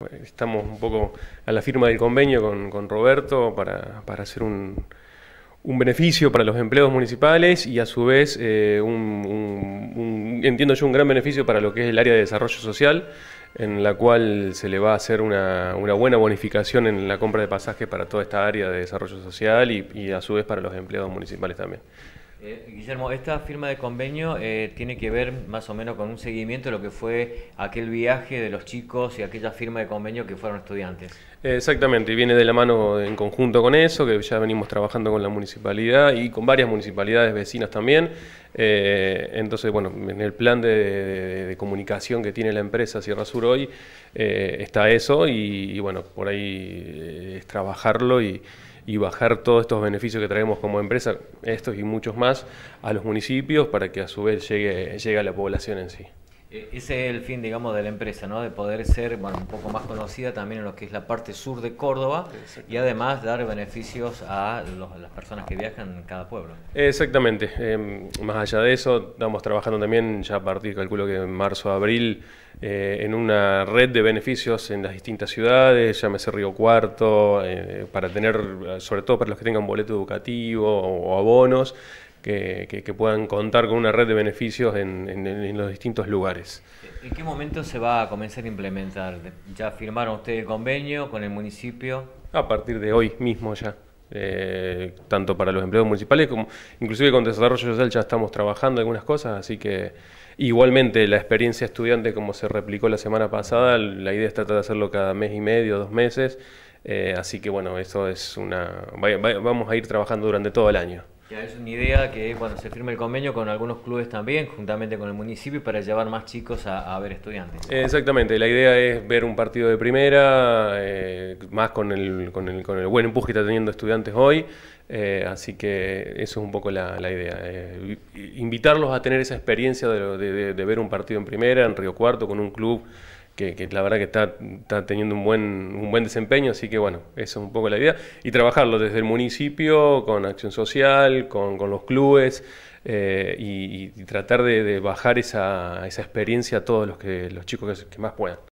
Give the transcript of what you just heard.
Pues, estamos un poco a la firma del convenio con, Roberto para, hacer un, beneficio para los empleados municipales y a su vez, eh, entiendo yo, un gran beneficio para lo que es el área de desarrollo social, en la cual se le va a hacer una, buena bonificación en la compra de pasajes para toda esta área de desarrollo social y, y a su vez para los empleados municipales también. Eh, Guillermo, esta firma de convenio eh, tiene que ver más o menos con un seguimiento de lo que fue aquel viaje de los chicos y aquella firma de convenio que fueron estudiantes. Exactamente, y viene de la mano en conjunto con eso, que ya venimos trabajando con la municipalidad y con varias municipalidades vecinas también. Eh, entonces, bueno, en el plan de, comunicación que tiene la empresa Sierra Sur hoy está eso y, y, bueno, por ahí es trabajarlo y y bajar todos estos beneficios que traemos como empresa, estos y muchos más, a los municipios para que a su vez llegue, llegue a la población en sí. Eh, ese es el fin, digamos, de la empresa, ¿no? De poder ser, bueno, un poco más conocida también en lo que es la parte sur de Córdoba y además dar beneficios a, las personas que viajan en cada pueblo. Exactamente. Em, más allá de eso, estamos trabajando también, ya a partir, calculo que en marzo, abril, eh, en una red de beneficios en las distintas ciudades, llámese Río Cuarto, eh, para tener, sobre todo para los que tengan boleto educativo o abonos, que, puedan contar con una red de beneficios en, los distintos lugares. ¿En qué momento se va a comenzar a implementar? ¿Ya firmaron ustedes el convenio con el municipio? A partir de hoy mismo ya. Eh, tanto para los empleados municipales como inclusive con desarrollo social ya estamos trabajando algunas cosas, así que igualmente la experiencia estudiante como se replicó la semana pasada, la idea es tratar de hacerlo cada mes y medio, dos meses, eh, así que bueno, eso es una... vamos a ir trabajando durante todo el año es una idea que cuando se firme el convenio con algunos clubes también, juntamente con el municipio, para llevar más chicos a, ver estudiantes. Exactamente, la idea es ver un partido de primera, eh, más con el, con, el, con el buen empuje que está teniendo estudiantes hoy, eh, así que eso es un poco la, idea. Eh, invitarlos a tener esa experiencia de, de, de ver un partido en primera, en Río Cuarto, con un club que, la verdad que está, teniendo un buen, un buen desempeño, así que bueno, esa es un poco la idea. Y trabajarlo desde el municipio, con acción social, con, con los clubes, eh, y, tratar de, bajar esa, esa, experiencia a todos los, que, los chicos que más puedan.